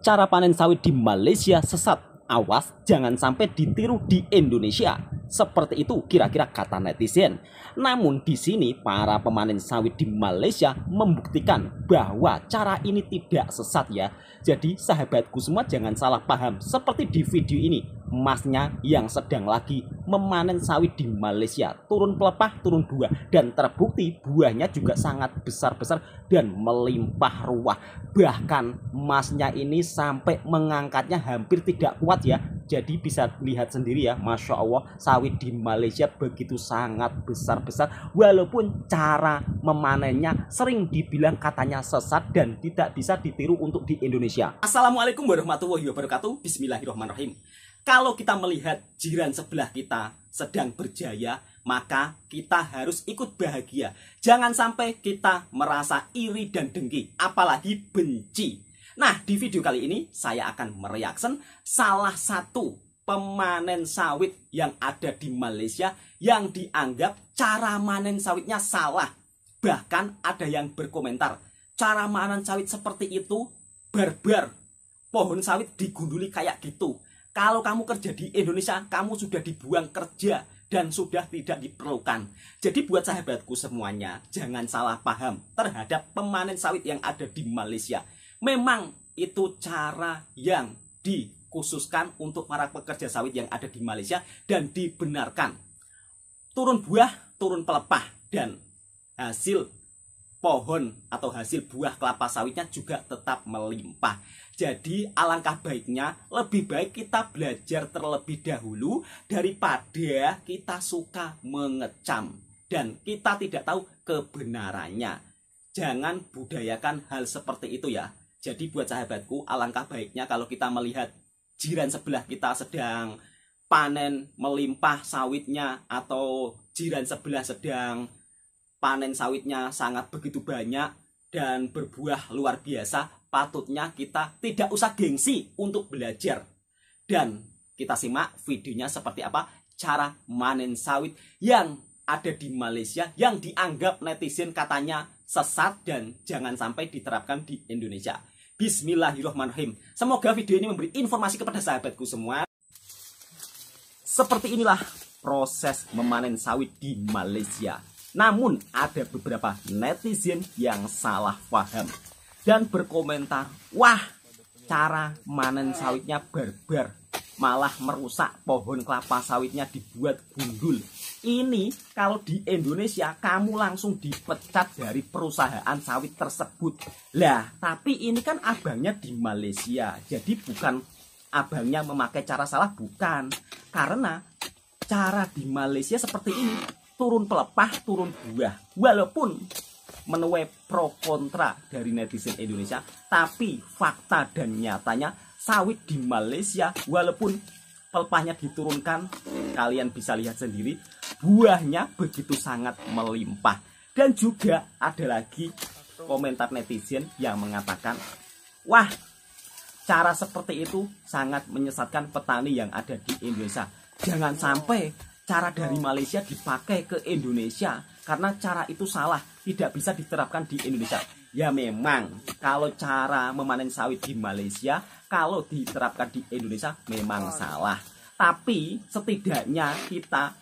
cara panen sawit di Malaysia sesat. Awas, jangan sampai ditiru di Indonesia. Seperti itu kira-kira kata netizen. Namun di sini para pemanen sawit di Malaysia membuktikan bahwa cara ini tidak sesat ya. Jadi sahabatku semua jangan salah paham seperti di video ini emasnya yang sedang lagi memanen sawit di Malaysia. Turun pelepah, turun buah dan terbukti buahnya juga sangat besar-besar dan melimpah ruah. Bahkan emasnya ini sampai mengangkatnya hampir tidak kuat ya. Jadi bisa lihat sendiri ya, Masya Allah sawit di Malaysia begitu sangat besar-besar. Walaupun cara memanennya sering dibilang katanya sesat dan tidak bisa ditiru untuk di Indonesia. Assalamualaikum warahmatullahi wabarakatuh. Bismillahirrahmanirrahim. Kalau kita melihat jiran sebelah kita sedang berjaya, maka kita harus ikut bahagia. Jangan sampai kita merasa iri dan dengki, apalagi benci. Nah, di video kali ini saya akan mereaksen salah satu pemanen sawit yang ada di Malaysia yang dianggap cara manen sawitnya salah. Bahkan ada yang berkomentar, cara manen sawit seperti itu barbar. Pohon sawit digunduli kayak gitu. Kalau kamu kerja di Indonesia, kamu sudah dibuang kerja dan sudah tidak diperlukan. Jadi buat sahabatku semuanya, jangan salah paham terhadap pemanen sawit yang ada di Malaysia. Memang itu cara yang dikhususkan untuk para pekerja sawit yang ada di Malaysia dan dibenarkan. Turun buah, turun pelepah dan hasil pohon atau hasil buah kelapa sawitnya juga tetap melimpah. Jadi alangkah baiknya lebih baik kita belajar terlebih dahulu daripada kita suka mengecam dan kita tidak tahu kebenarannya. Jangan budayakan hal seperti itu ya. Jadi buat sahabatku alangkah baiknya kalau kita melihat jiran sebelah kita sedang panen melimpah sawitnya atau jiran sebelah sedang panen sawitnya sangat begitu banyak dan berbuah luar biasa, patutnya kita tidak usah gengsi untuk belajar. Dan kita simak videonya seperti apa cara manen sawit yang ada di Malaysia yang dianggap netizen katanya sesat dan jangan sampai diterapkan di Indonesia. Bismillahirrahmanirrahim. Semoga video ini memberi informasi kepada sahabatku semua. Seperti inilah proses memanen sawit di Malaysia. Namun ada beberapa netizen yang salah paham dan berkomentar, "Wah, cara manen sawitnya barbar, malah merusak pohon kelapa sawitnya dibuat gundul." Ini kalau di Indonesia kamu langsung dipecat dari perusahaan sawit tersebut. Lah, tapi ini kan abangnya di Malaysia. Jadi bukan abangnya memakai cara salah bukan. Karena cara di Malaysia seperti ini turun pelepah, turun buah. Walaupun menuai pro kontra dari netizen Indonesia, tapi fakta dan nyatanya sawit di Malaysia walaupun pelepahnya diturunkan, kalian bisa lihat sendiri, buahnya begitu sangat melimpah. Dan juga ada lagi komentar netizen yang mengatakan, "Wah, cara seperti itu sangat menyesatkan petani yang ada di Indonesia. Jangan sampai cara oh. dari Malaysia dipakai ke Indonesia karena cara itu salah tidak bisa diterapkan di Indonesia ya memang kalau cara memanen sawit di Malaysia kalau diterapkan di Indonesia memang oh. salah tapi setidaknya kita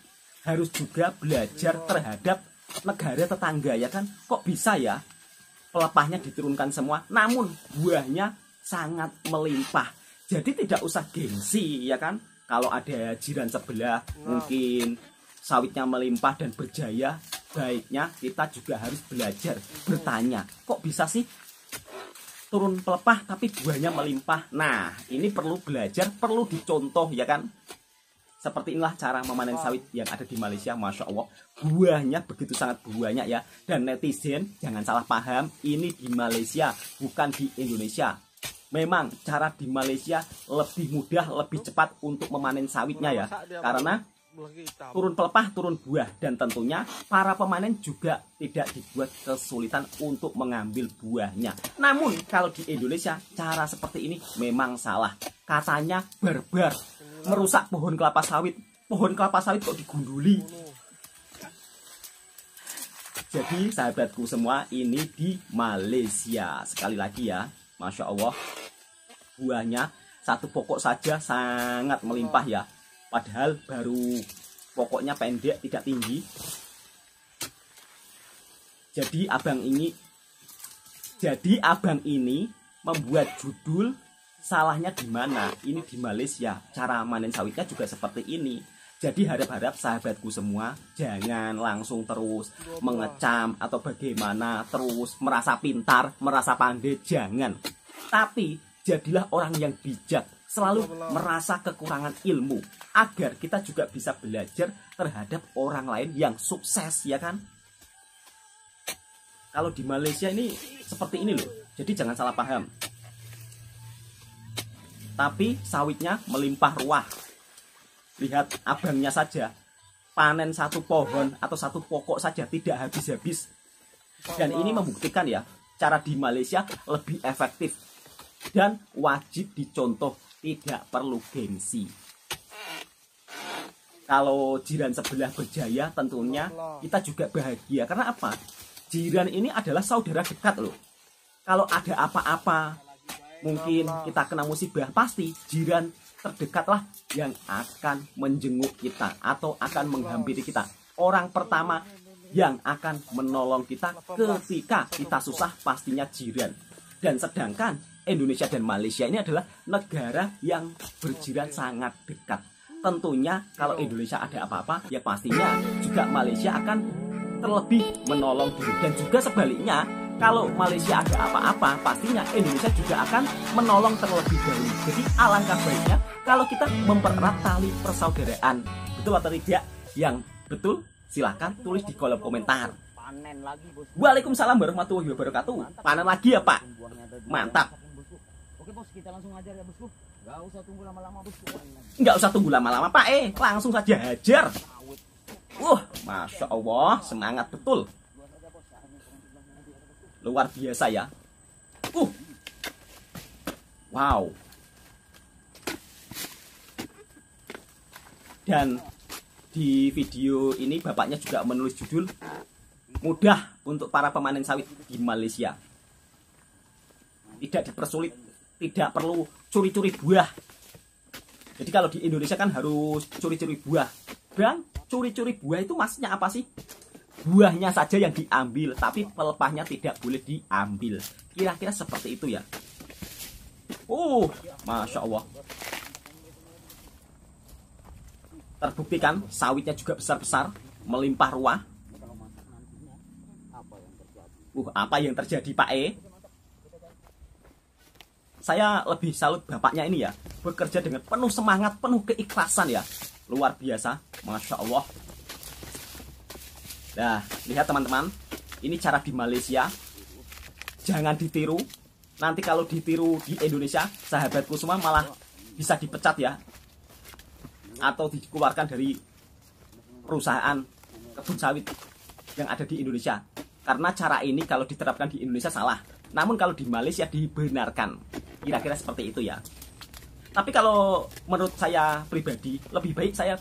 harus juga belajar oh. terhadap negara tetangga ya kan kok bisa ya pelepahnya diturunkan semua namun buahnya sangat melimpah jadi tidak usah gengsi ya kan kalau ada jiran sebelah wow. mungkin sawitnya melimpah dan berjaya baiknya kita juga harus belajar bertanya kok bisa sih turun pelepah tapi buahnya melimpah nah ini perlu belajar perlu dicontoh ya kan seperti inilah cara memanen sawit yang ada di Malaysia Masya Allah buahnya begitu sangat buahnya ya dan netizen jangan salah paham ini di Malaysia bukan di Indonesia memang cara di Malaysia lebih mudah, lebih cepat untuk memanen sawitnya ya. Karena turun pelepah, turun buah dan tentunya para pemanen juga tidak dibuat kesulitan untuk mengambil buahnya. Namun kalau di Indonesia cara seperti ini memang salah. Katanya barbar, merusak pohon kelapa sawit. Pohon kelapa sawit kok digunduli. Jadi sahabatku semua ini di Malaysia. Sekali lagi ya, Masya Allah buahnya satu pokok saja sangat melimpah ya padahal baru pokoknya pendek tidak tinggi jadi abang ini jadi abang ini membuat judul salahnya di mana ini di Malaysia cara manen sawitnya juga seperti ini jadi harap-harap sahabatku semua jangan langsung terus mengecam atau bagaimana terus merasa pintar, merasa pandai, jangan. Tapi jadilah orang yang bijak, selalu merasa kekurangan ilmu agar kita juga bisa belajar terhadap orang lain yang sukses ya kan. Kalau di Malaysia ini seperti ini loh. Jadi jangan salah paham. Tapi sawitnya melimpah ruah lihat abangnya saja panen satu pohon atau satu pokok saja tidak habis-habis. Dan ini membuktikan ya, cara di Malaysia lebih efektif dan wajib dicontoh, tidak perlu gengsi. Kalau jiran sebelah berjaya tentunya kita juga bahagia. Karena apa? Jiran ini adalah saudara dekat loh. Kalau ada apa-apa, mungkin kita kena musibah, pasti jiran terdekatlah yang akan menjenguk kita atau akan menghampiri kita. Orang pertama yang akan menolong kita ketika kita susah pastinya jiran. Dan sedangkan Indonesia dan Malaysia ini adalah negara yang berjiran sangat dekat. Tentunya kalau Indonesia ada apa-apa, ya pastinya juga Malaysia akan terlebih menolong diri. dan juga sebaliknya kalau Malaysia ada apa-apa, pastinya Indonesia juga akan menolong terlebih dahulu. Jadi alangkah baiknya kalau kita mempererat tali persaudaraan. Betul atau tidak? Yang betul silahkan tulis di kolom komentar. Waalaikumsalam warahmatullahi wabarakatuh. Panen lagi ya Pak. Mantap. Oke bos, kita langsung ajar ya bosku. Gak usah tunggu lama-lama bosku. Gak usah tunggu lama-lama Pak. Eh, langsung saja hajar. Wah, uh, masya Allah, semangat betul. Luar biasa ya. Uh. Wow. Dan di video ini bapaknya juga menulis judul mudah untuk para pemanen sawit di Malaysia. Tidak dipersulit, tidak perlu curi-curi buah. Jadi kalau di Indonesia kan harus curi-curi buah. Bang, curi-curi buah itu maksudnya apa sih? buahnya saja yang diambil tapi pelepahnya tidak boleh diambil kira-kira seperti itu ya uh masya allah terbukti kan sawitnya juga besar-besar melimpah ruah uh apa yang terjadi pak e saya lebih salut bapaknya ini ya bekerja dengan penuh semangat penuh keikhlasan ya luar biasa masya allah Nah, lihat teman-teman, ini cara di Malaysia. Jangan ditiru. Nanti kalau ditiru di Indonesia, sahabatku semua malah bisa dipecat ya. Atau dikeluarkan dari perusahaan kebun sawit yang ada di Indonesia. Karena cara ini kalau diterapkan di Indonesia salah. Namun kalau di Malaysia dibenarkan. Kira-kira seperti itu ya. Tapi kalau menurut saya pribadi, lebih baik saya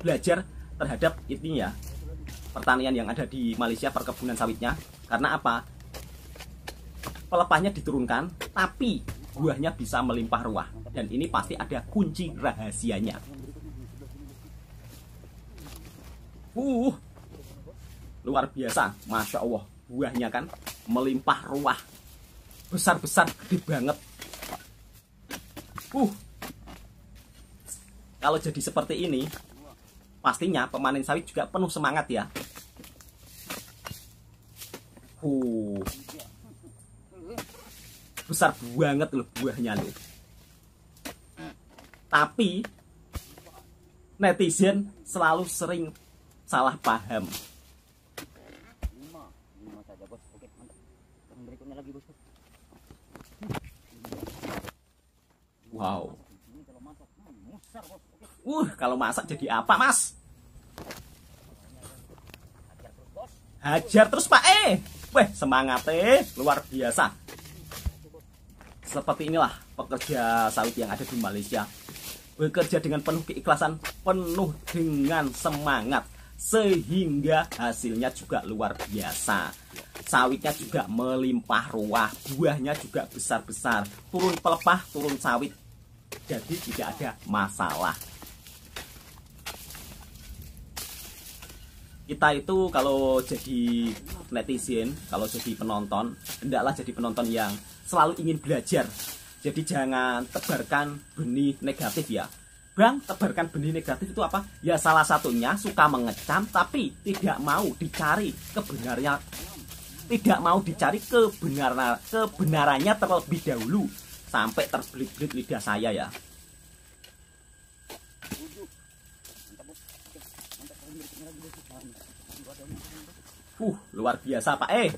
belajar terhadap ini ya, pertanian yang ada di Malaysia perkebunan sawitnya karena apa pelepahnya diturunkan tapi buahnya bisa melimpah ruah dan ini pasti ada kunci rahasianya uh luar biasa masya Allah buahnya kan melimpah ruah besar besar gede banget uh kalau jadi seperti ini pastinya pemanen sawit juga penuh semangat ya Huh. Besar banget loh buahnya loh. Tapi netizen selalu sering salah paham. Wow. Uh, kalau masak jadi apa, Mas? Hajar terus, Pak. Eh. Weh, semangatnya eh. luar biasa. Seperti inilah pekerja sawit yang ada di Malaysia. Bekerja dengan penuh keikhlasan, penuh dengan semangat sehingga hasilnya juga luar biasa. Sawitnya juga melimpah ruah, buahnya juga besar-besar. Turun pelepah, turun sawit. Jadi tidak ada masalah. Kita itu kalau jadi netizen, kalau jadi penonton, hendaklah jadi penonton yang selalu ingin belajar. Jadi jangan tebarkan benih negatif ya. Bang, tebarkan benih negatif itu apa? Ya salah satunya suka mengecam tapi tidak mau dicari kebenarannya tidak mau dicari kebenaran kebenarannya terlebih dahulu sampai terbelit-belit lidah saya ya. Uh, luar biasa Pak Eh,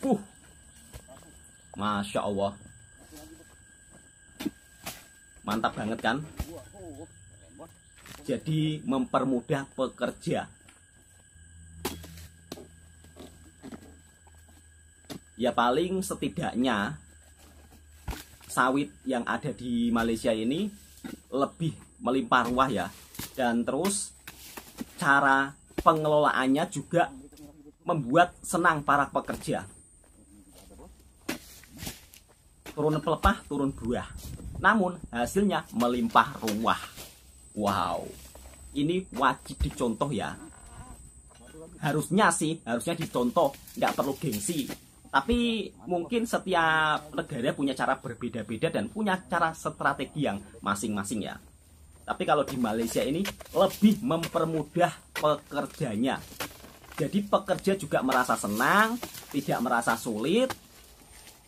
Uh. Masya Allah. Mantap banget kan? Jadi mempermudah pekerja. Ya paling setidaknya sawit yang ada di Malaysia ini lebih melimpah ruah ya. Dan terus cara pengelolaannya juga membuat senang para pekerja. Turun pelepah, turun buah. Namun hasilnya melimpah ruah. Wow. Ini wajib dicontoh ya. Harusnya sih, harusnya dicontoh, nggak perlu gengsi. Tapi mungkin setiap negara punya cara berbeda-beda dan punya cara strategi yang masing-masing ya. Tapi kalau di Malaysia ini lebih mempermudah pekerjanya. Jadi pekerja juga merasa senang, tidak merasa sulit.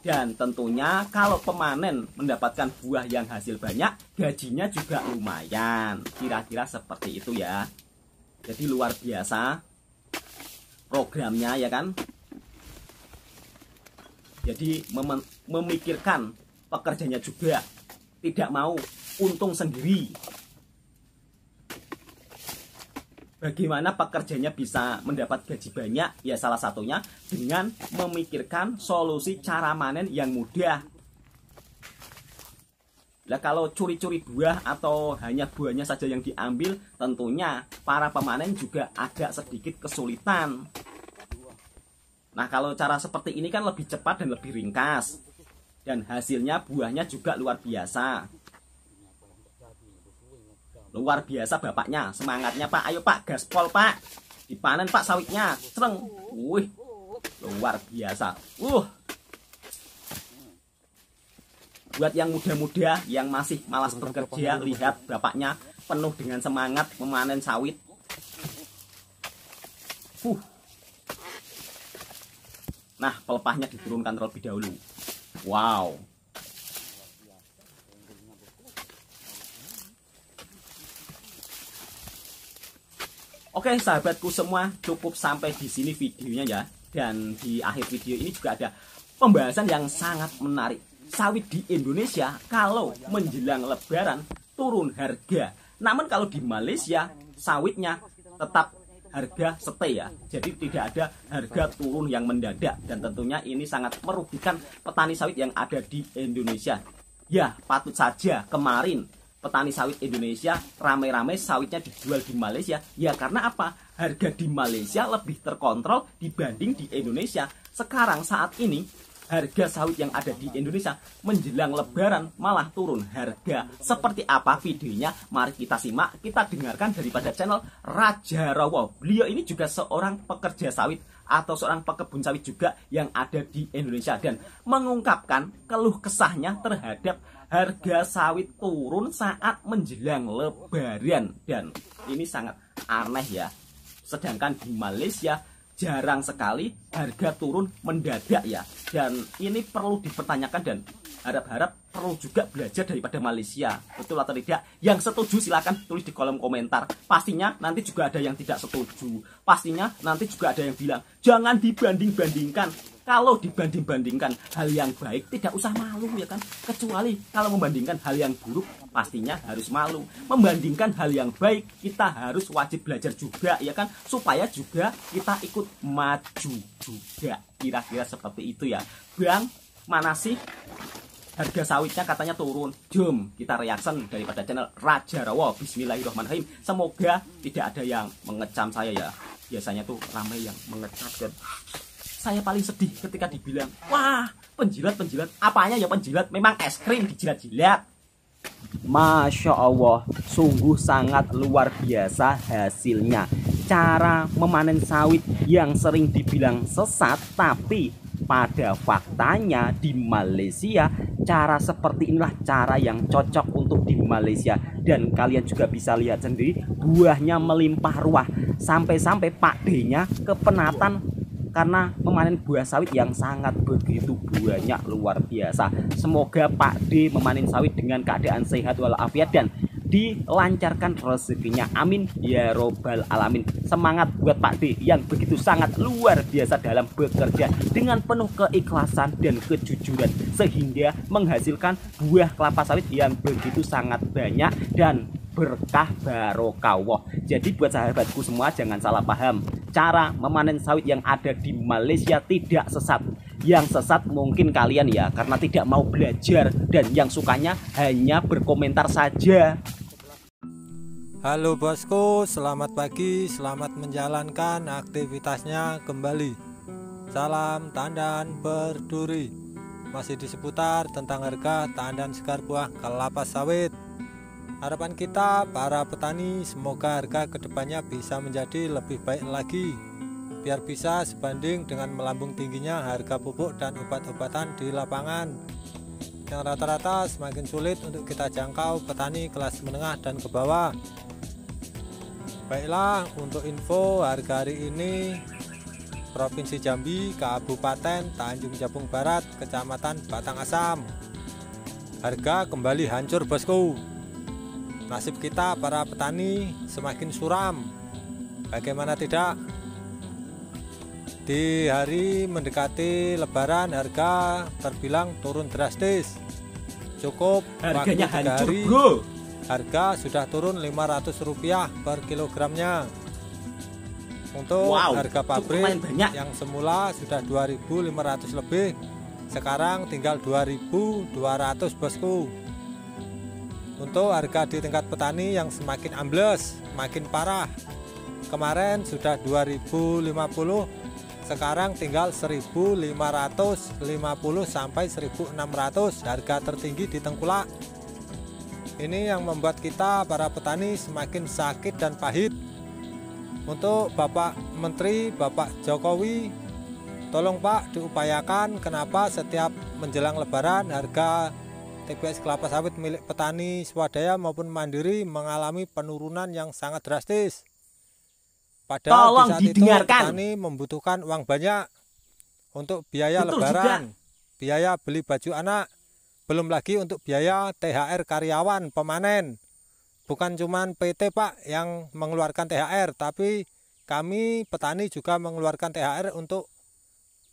Dan tentunya kalau pemanen mendapatkan buah yang hasil banyak, gajinya juga lumayan. Kira-kira seperti itu ya. Jadi luar biasa programnya ya kan. Jadi memikirkan pekerjanya juga tidak mau untung sendiri Bagaimana pekerjanya bisa mendapat gaji banyak? Ya salah satunya dengan memikirkan solusi cara manen yang mudah. Nah, kalau curi-curi buah atau hanya buahnya saja yang diambil, tentunya para pemanen juga agak sedikit kesulitan. Nah, kalau cara seperti ini kan lebih cepat dan lebih ringkas. Dan hasilnya buahnya juga luar biasa. Luar biasa bapaknya, semangatnya Pak. Ayo Pak, gaspol Pak. Dipanen Pak sawitnya. Cereng. Wih. Luar biasa. Uh. Buat yang muda-muda yang masih malas bekerja, lihat bapaknya penuh dengan semangat memanen sawit. Uh. Nah, pelepahnya diturunkan terlebih dahulu. Wow, Oke sahabatku semua cukup sampai di sini videonya ya dan di akhir video ini juga ada pembahasan yang sangat menarik sawit di Indonesia kalau menjelang lebaran turun harga namun kalau di Malaysia sawitnya tetap harga stay ya. Jadi tidak ada harga turun yang mendadak dan tentunya ini sangat merugikan petani sawit yang ada di Indonesia. Ya, patut saja kemarin petani sawit Indonesia ramai-ramai sawitnya dijual di Malaysia? Ya karena apa? Harga di Malaysia lebih terkontrol dibanding di Indonesia. Sekarang saat ini harga sawit yang ada di Indonesia menjelang lebaran malah turun harga. Seperti apa videonya? Mari kita simak, kita dengarkan daripada channel Raja Rawo Beliau ini juga seorang pekerja sawit atau seorang pekebun sawit juga yang ada di Indonesia dan mengungkapkan keluh kesahnya terhadap harga sawit turun saat menjelang lebaran dan ini sangat aneh ya sedangkan di Malaysia jarang sekali harga turun mendadak ya. Dan ini perlu dipertanyakan dan harap-harap perlu juga belajar daripada Malaysia. Betul atau tidak? Yang setuju silahkan tulis di kolom komentar. Pastinya nanti juga ada yang tidak setuju. Pastinya nanti juga ada yang bilang, jangan dibanding-bandingkan kalau dibanding-bandingkan hal yang baik tidak usah malu ya kan kecuali kalau membandingkan hal yang buruk pastinya harus malu membandingkan hal yang baik kita harus wajib belajar juga ya kan supaya juga kita ikut maju juga kira-kira seperti itu ya Bang mana sih harga sawitnya katanya turun. Jom kita reaction daripada channel Raja Rawa. Bismillahirrahmanirrahim. Semoga tidak ada yang mengecam saya ya. Biasanya tuh ramai yang mengecat saya paling sedih ketika dibilang wah penjilat penjilat apanya ya penjilat memang es krim dijilat-jilat Masya Allah, sungguh sangat luar biasa hasilnya. Cara memanen sawit yang sering dibilang sesat, tapi pada faktanya di Malaysia, cara seperti inilah cara yang cocok untuk di Malaysia. Dan kalian juga bisa lihat sendiri, buahnya melimpah ruah. Sampai-sampai Pak D-nya kepenatan karena memanen buah sawit yang sangat begitu banyak luar biasa. Semoga Pak D memanen sawit dengan keadaan sehat walafiat dan dilancarkan rezekinya. Amin ya robbal alamin. Semangat buat Pak D yang begitu sangat luar biasa dalam bekerja dengan penuh keikhlasan dan kejujuran sehingga menghasilkan buah kelapa sawit yang begitu sangat banyak dan berkah barokah. Jadi buat sahabatku semua jangan salah paham cara memanen sawit yang ada di Malaysia tidak sesat yang sesat mungkin kalian ya karena tidak mau belajar dan yang sukanya hanya berkomentar saja Halo bosku, selamat pagi, selamat menjalankan aktivitasnya kembali Salam tandan berduri Masih di seputar tentang harga tandan sekar buah kelapa sawit Harapan kita para petani semoga harga kedepannya bisa menjadi lebih baik lagi biar bisa sebanding dengan melambung tingginya harga pupuk dan obat-obatan di lapangan yang rata-rata semakin sulit untuk kita jangkau petani kelas menengah dan ke bawah Baiklah untuk info harga hari ini Provinsi Jambi, Kabupaten Tanjung Jabung Barat, Kecamatan Batang Asam Harga kembali hancur bosku nasib kita para petani semakin suram. Bagaimana tidak? Di hari mendekati lebaran harga terbilang turun drastis. Cukup Harganya waktu hancur, hari, bro. Harga sudah turun 500 rupiah per kilogramnya. Untuk wow, harga pabrik yang semula sudah 2.500 lebih, sekarang tinggal 2.200 bosku. Untuk harga di tingkat petani yang semakin ambles, makin parah. Kemarin sudah 2050, sekarang tinggal 1550 sampai 1600 harga tertinggi di Tengkulak. Ini yang membuat kita para petani semakin sakit dan pahit. Untuk Bapak Menteri, Bapak Jokowi, tolong Pak diupayakan kenapa setiap menjelang lebaran harga TPS kelapa sawit milik petani swadaya maupun mandiri mengalami penurunan yang sangat drastis. Padahal Tolong di saat didengarkan. itu petani membutuhkan uang banyak untuk biaya Betul lebaran, juga. biaya beli baju anak, belum lagi untuk biaya THR karyawan pemanen. Bukan cuma PT Pak yang mengeluarkan THR, tapi kami petani juga mengeluarkan THR untuk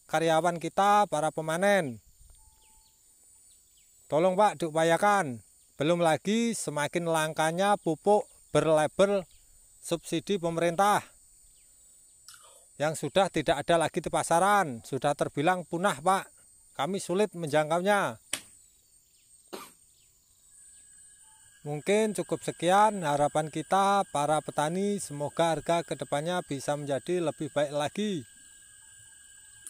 karyawan kita para pemanen. Tolong Pak diupayakan. Belum lagi semakin langkanya pupuk berlabel subsidi pemerintah yang sudah tidak ada lagi di pasaran, sudah terbilang punah, Pak. Kami sulit menjangkaunya. Mungkin cukup sekian harapan kita para petani, semoga harga kedepannya bisa menjadi lebih baik lagi.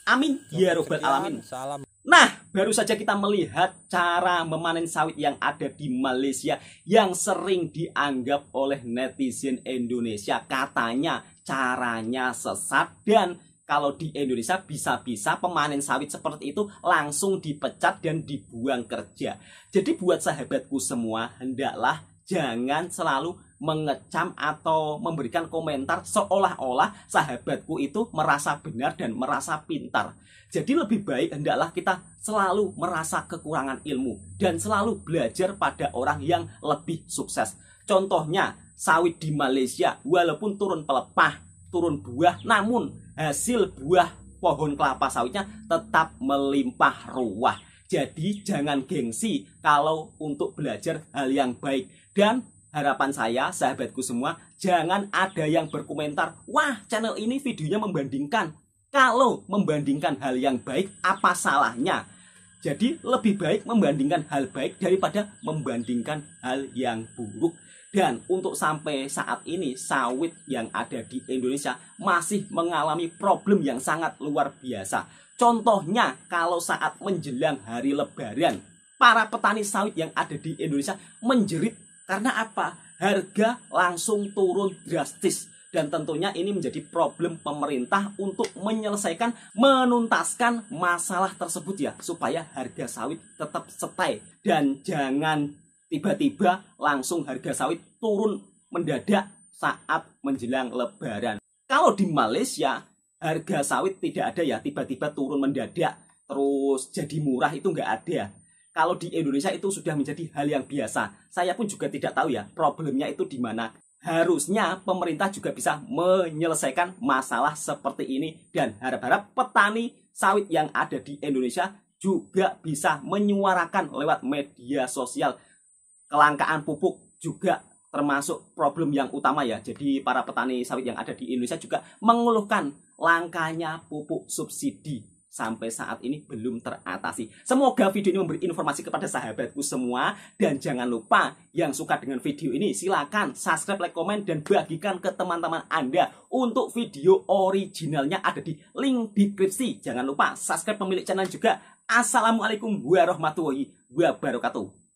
Amin. ya robbal alamin. Salam. Nah, Baru saja kita melihat cara memanen sawit yang ada di Malaysia yang sering dianggap oleh netizen Indonesia katanya caranya sesat dan kalau di Indonesia bisa-bisa pemanen sawit seperti itu langsung dipecat dan dibuang kerja. Jadi buat sahabatku semua hendaklah jangan selalu mengecam atau memberikan komentar seolah-olah sahabatku itu merasa benar dan merasa pintar. Jadi lebih baik hendaklah kita selalu merasa kekurangan ilmu dan selalu belajar pada orang yang lebih sukses. Contohnya sawit di Malaysia walaupun turun pelepah, turun buah, namun hasil buah pohon kelapa sawitnya tetap melimpah ruah. Jadi jangan gengsi kalau untuk belajar hal yang baik. Dan harapan saya, sahabatku semua, jangan ada yang berkomentar, wah channel ini videonya membandingkan. Kalau membandingkan hal yang baik, apa salahnya? Jadi lebih baik membandingkan hal baik daripada membandingkan hal yang buruk. Dan untuk sampai saat ini sawit yang ada di Indonesia masih mengalami problem yang sangat luar biasa. Contohnya kalau saat menjelang hari lebaran, para petani sawit yang ada di Indonesia menjerit karena apa? Harga langsung turun drastis dan tentunya ini menjadi problem pemerintah untuk menyelesaikan menuntaskan masalah tersebut ya supaya harga sawit tetap setay dan jangan tiba-tiba langsung harga sawit turun mendadak saat menjelang lebaran. Kalau di Malaysia harga sawit tidak ada ya tiba-tiba turun mendadak terus jadi murah itu nggak ada kalau di Indonesia itu sudah menjadi hal yang biasa. Saya pun juga tidak tahu ya problemnya itu di mana. Harusnya pemerintah juga bisa menyelesaikan masalah seperti ini dan harap-harap petani sawit yang ada di Indonesia juga bisa menyuarakan lewat media sosial kelangkaan pupuk juga termasuk problem yang utama ya. Jadi para petani sawit yang ada di Indonesia juga mengeluhkan langkanya pupuk subsidi sampai saat ini belum teratasi. Semoga video ini memberi informasi kepada sahabatku semua dan jangan lupa yang suka dengan video ini silakan subscribe, like, komen dan bagikan ke teman-teman Anda untuk video originalnya ada di link deskripsi. Jangan lupa subscribe pemilik channel juga. Assalamualaikum warahmatullahi wabarakatuh.